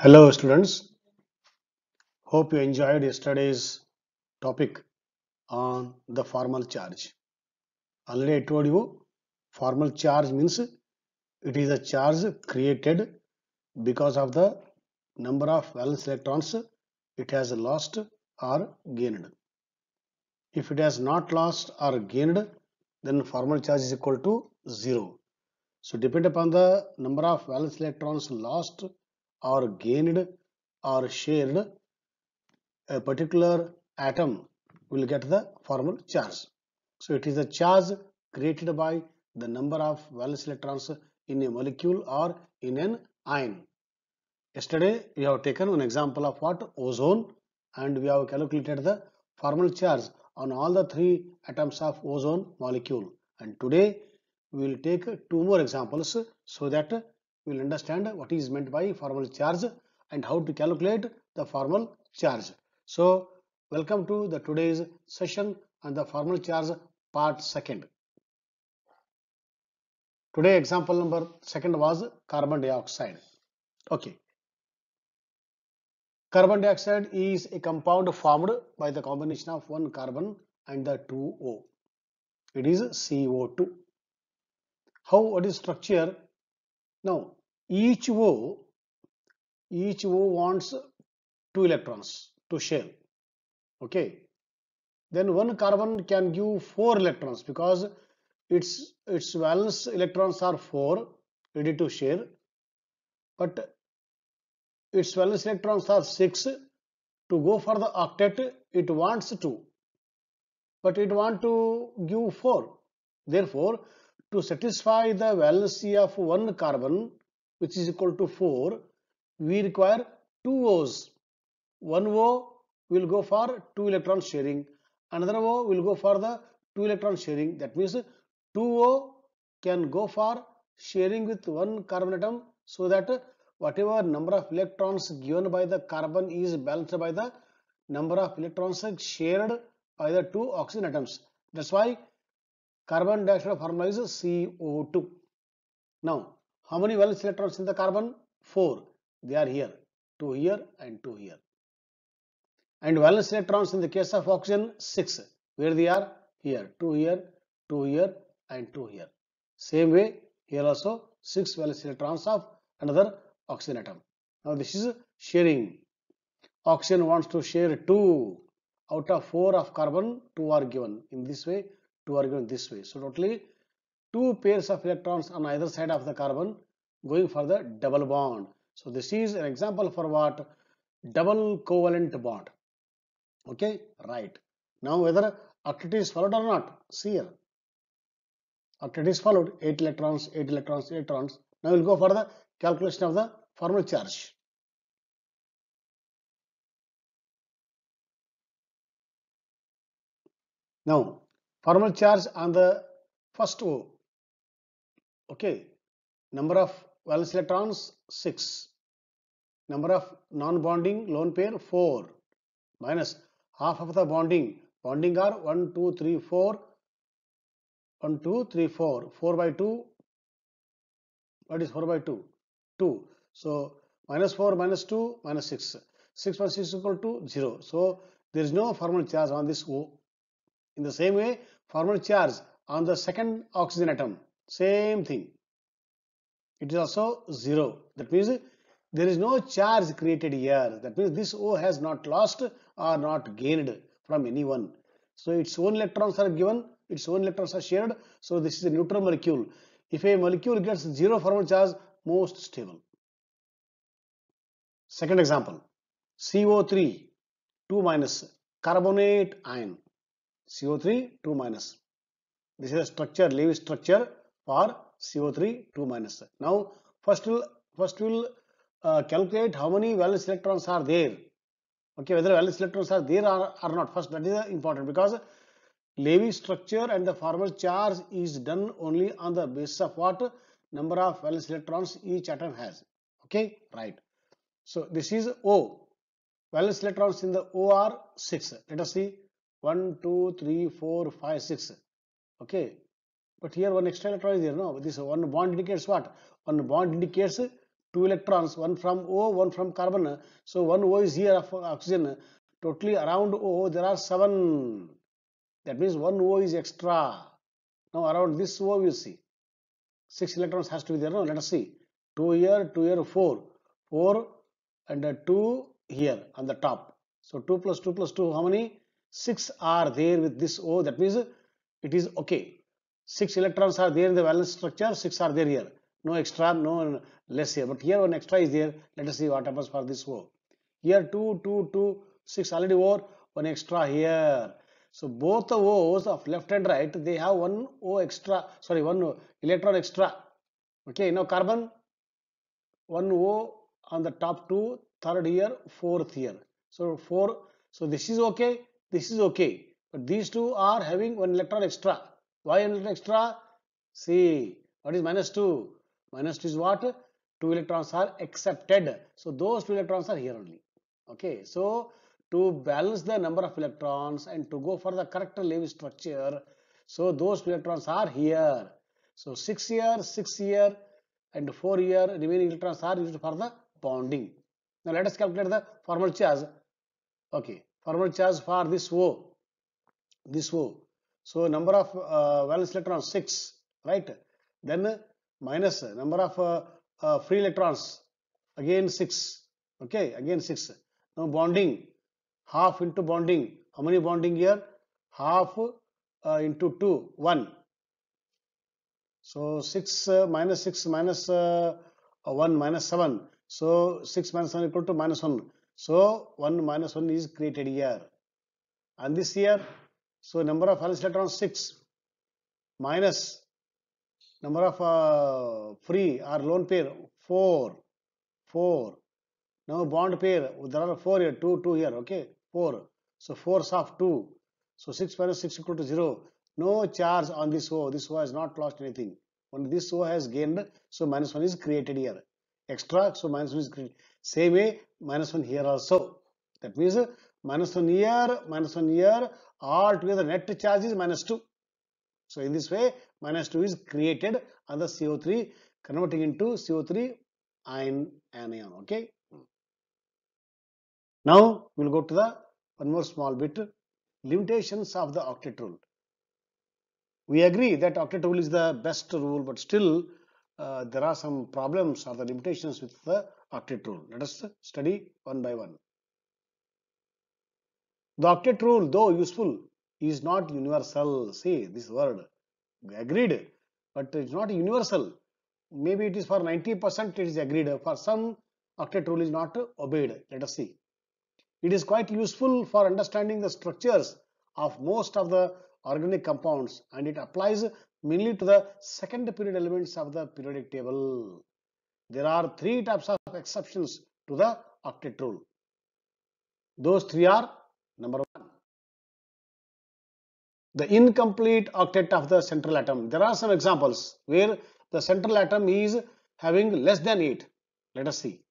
Hello students, hope you enjoyed yesterday's topic on the formal charge. Already I told you formal charge means it is a charge created because of the number of valence electrons it has lost or gained. If it has not lost or gained then formal charge is equal to 0. So depend upon the number of valence electrons lost or gained or shared a particular atom will get the formal charge. So it is a charge created by the number of valence electrons in a molecule or in an ion. Yesterday we have taken an example of what ozone and we have calculated the formal charge on all the three atoms of ozone molecule and today we will take two more examples so that we will understand what is meant by formal charge and how to calculate the formal charge. So welcome to the today's session on the formal charge part second. Today example number second was carbon dioxide. Okay. Carbon dioxide is a compound formed by the combination of one carbon and the 2O. It is CO2. How what is structure now, each O, each O wants two electrons to share, Okay. Then one carbon can give four electrons because its its valence electrons are four ready to share, but its valence electrons are six. To go for the octet, it wants two, but it want to give four. Therefore, to satisfy the valency of one carbon which is equal to 4 we require two O's one O will go for two electron sharing another O will go for the two electron sharing that means two O can go for sharing with one carbon atom so that whatever number of electrons given by the carbon is balanced by the number of electrons shared by the two oxygen atoms that's why Carbon dioxide formula is CO2. Now, how many valence electrons in the carbon? 4. They are here. 2 here and 2 here. And valence electrons in the case of oxygen, 6. Where they are? Here. 2 here, 2 here and 2 here. Same way, here also 6 valence electrons of another oxygen atom. Now, this is sharing. Oxygen wants to share 2 out of 4 of carbon, 2 are given. In this way, are going this way. So totally two pairs of electrons on either side of the carbon going for the double bond. So this is an example for what? Double covalent bond. Okay, right. Now whether octet is followed or not, see here. Octet is followed, 8 electrons, 8 electrons, 8 electrons. Now we'll go for the calculation of the formal charge. Now, formal charge on the first O. Okay, number of valence electrons 6, number of non-bonding lone pair 4, minus half of the bonding, bonding are 1, 2, 3, 4, 1, 2, 3, 4, 4 by 2, what is 4 by 2? 2. So minus 4 minus 2 minus 6. 6 plus 6 is equal to 0. So there is no formal charge on this O. In the same way, formal charge on the second oxygen atom same thing it is also zero that means there is no charge created here that means this O has not lost or not gained from anyone so its own electrons are given its own electrons are shared so this is a neutral molecule if a molecule gets zero formal charge most stable second example CO3 2 minus carbonate ion CO3 2 minus. This is a structure, Lewis structure for CO3 2 minus. Now first we'll, first we'll uh, calculate how many valence electrons are there. Okay, whether valence electrons are there or, or not. First that is important because Lewis structure and the formal charge is done only on the basis of what number of valence electrons each atom has. Okay, right. So this is O. Valence electrons in the O are 6. Let us see 1 2 3 4 5 6 okay but here one extra electron is there no this one bond indicates what one bond indicates two electrons one from o one from carbon so one o is here for oxygen totally around o there are seven that means one o is extra now around this o you see six electrons has to be there no let us see two here two here four four and two here on the top so 2 plus 2 plus 2 how many 6 are there with this O that means it is okay. 6 electrons are there in the valence structure, 6 are there here. No extra, no less here. But here one extra is there. Let us see what happens for this O. Here 2, 2, 2, 6 already over, one extra here. So both the O's of left and right, they have one O extra, sorry, one o, electron extra. Okay, now carbon, one O on the top two, third here, fourth here. So four, so this is okay this is okay but these two are having one electron extra why one electron extra see what is minus 2 minus 2 is what two electrons are accepted so those two electrons are here only okay so to balance the number of electrons and to go for the correct Lewis structure so those two electrons are here so 6 here 6 here and 4 here remaining electrons are used for the bonding now let us calculate the formal charge okay formal charge for this O, this O. So number of uh, valence electrons 6, right? Then minus number of uh, uh, free electrons again 6, okay? Again 6. Now bonding, half into bonding. How many bonding here? Half uh, into 2, 1. So 6 uh, minus 6 minus, uh, 1 minus 7. So 6 minus 7 equal to minus 1. So 1 minus 1 is created here. And this year, so number of valence electrons 6 minus number of uh, free or lone pair 4 4 now bond pair there are 4 here 2 2 here okay 4 so 4 of 2 so 6 minus 6 equal to 0 no charge on this O this O has not lost anything only this O has gained so minus 1 is created here extra so minus 1 is greater same way minus 1 here also that means minus 1 here minus 1 here all together net charge is minus 2 so in this way minus 2 is created and the CO3 converting into CO3 ion anion okay now we'll go to the one more small bit limitations of the octet rule we agree that octet rule is the best rule but still uh, there are some problems or the limitations with the octet rule. Let us study one by one. The octet rule, though useful, is not universal. See this word, agreed, but it's not universal. Maybe it is for 90% it is agreed. For some, octet rule is not obeyed. Let us see. It is quite useful for understanding the structures of most of the organic compounds and it applies mainly to the second period elements of the periodic table. There are three types of exceptions to the octet rule. Those three are number one, the incomplete octet of the central atom. There are some examples where the central atom is having less than 8. Let us see.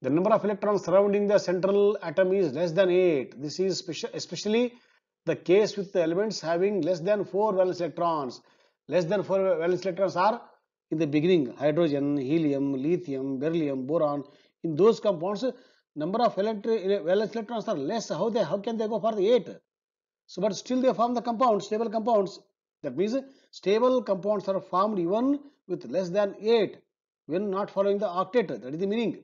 The number of electrons surrounding the central atom is less than 8. This is especially the case with the elements having less than 4 valence electrons. Less than 4 valence electrons are in the beginning hydrogen, helium, lithium, beryllium, boron. In those compounds, number of valence electrons are less. How they how can they go for the 8? So, but still they form the compounds, stable compounds. That means stable compounds are formed even with less than 8 when not following the octet. That is the meaning.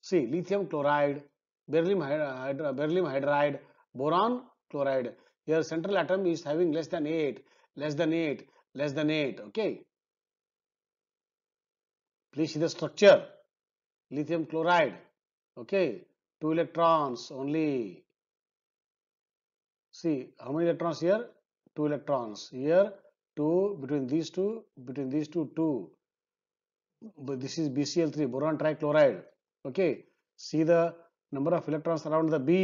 See, lithium chloride, beryllium, hydride, beryllium hydride, boron chloride here central atom is having less than 8 less than 8 less than 8 okay please see the structure lithium chloride okay two electrons only see how many electrons here two electrons here two between these two between these two two but this is bcl3 boron trichloride okay see the number of electrons around the b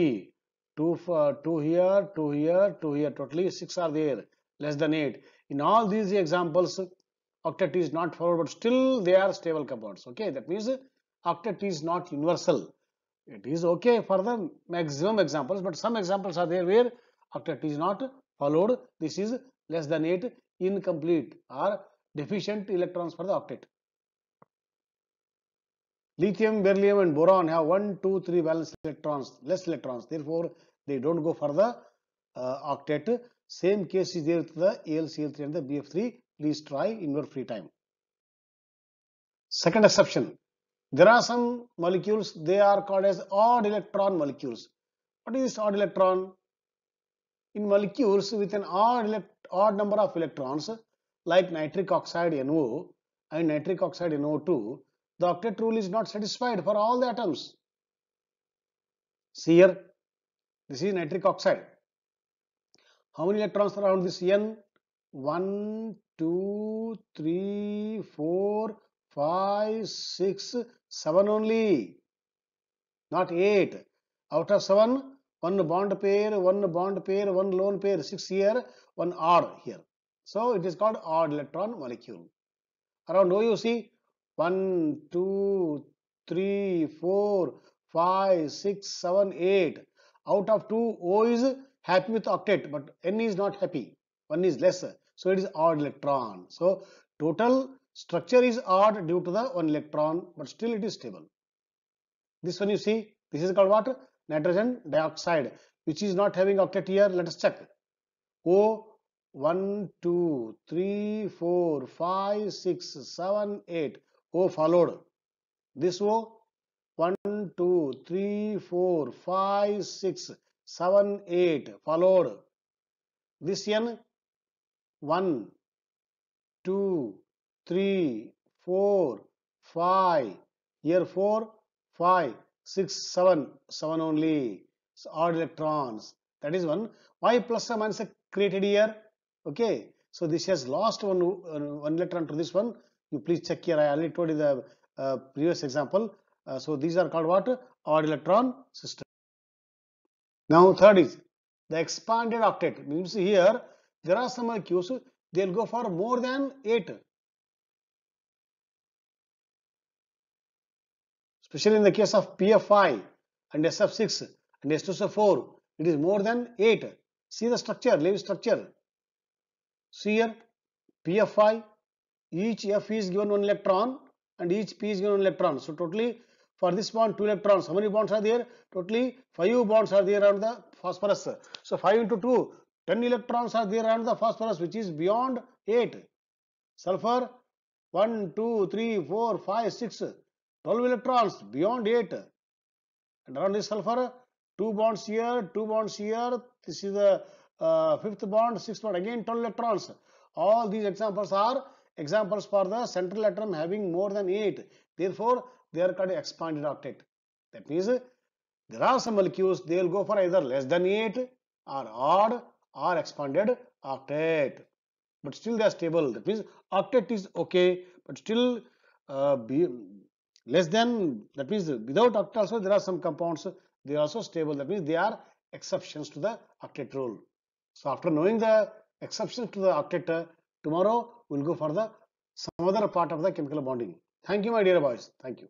2 for 2 here 2 here 2 here totally 6 are there less than 8 in all these examples octet is not followed but still they are stable compounds okay that means octet is not universal it is okay for the maximum examples but some examples are there where octet is not followed this is less than 8 incomplete or deficient electrons for the octet Lithium, beryllium and boron have 1, 2, 3 valence electrons, less electrons. Therefore, they don't go for the uh, octet. Same case is there for the AlCl3 and the BF3. Please try in your free time. Second exception. There are some molecules, they are called as odd electron molecules. What is this odd electron? In molecules with an odd, odd number of electrons, like nitric oxide NO and nitric oxide NO2, the octet rule is not satisfied for all the atoms. See here, this is nitric oxide. How many electrons are around this N? 1, 2, 3, 4, 5, 6, 7 only, not 8. Out of 7, one bond pair, one bond pair, one lone pair, 6 here, one R here. So it is called odd electron molecule. Around O you see 1, 2, 3, 4, 5, 6, 7, 8. Out of 2, O is happy with octet, but N is not happy. 1 is less. So it is odd electron. So total structure is odd due to the 1 electron, but still it is stable. This one you see, this is called what? Nitrogen dioxide, which is not having octet here. Let us check. O 1, 2, 3, 4, 5, 6, 7, 8. O oh, followed. This O 1, 2, 3, 4, 5, 6, 7, 8 followed. This N 1, 2, 3, 4, 5. Here 4, 5, 6, 7, 7 only. So odd electrons. That is one. Why plus or minus created here? Okay. So this has lost one, uh, one electron to this one you please check here i already told you the uh, previous example uh, so these are called what odd electron system now third is the expanded octet means here there are some molecules they'll go for more than eight especially in the case of pfi and sf6 and s2so4 it is more than eight see the structure leave structure see here pfi each f is given one electron and each p is given one electron so totally for this bond two electrons how many bonds are there totally five bonds are there around the phosphorus so 5 into 2 10 electrons are there around the phosphorus which is beyond 8 sulfur 1 2 3 4 5 6 12 electrons beyond 8 and around this sulfur two bonds here two bonds here this is the uh, fifth bond sixth bond again 12 electrons all these examples are Examples for the central atom having more than 8. Therefore, they are called expanded octet. That means there are some molecules, they will go for either less than 8 or odd or expanded octet. But still they are stable. That means octet is okay, but still uh, be less than, that means without octet also there are some compounds, they are also stable. That means they are exceptions to the octet rule. So after knowing the exceptions to the octet, tomorrow will go for the some other part of the chemical bonding. Thank you, my dear boys. Thank you.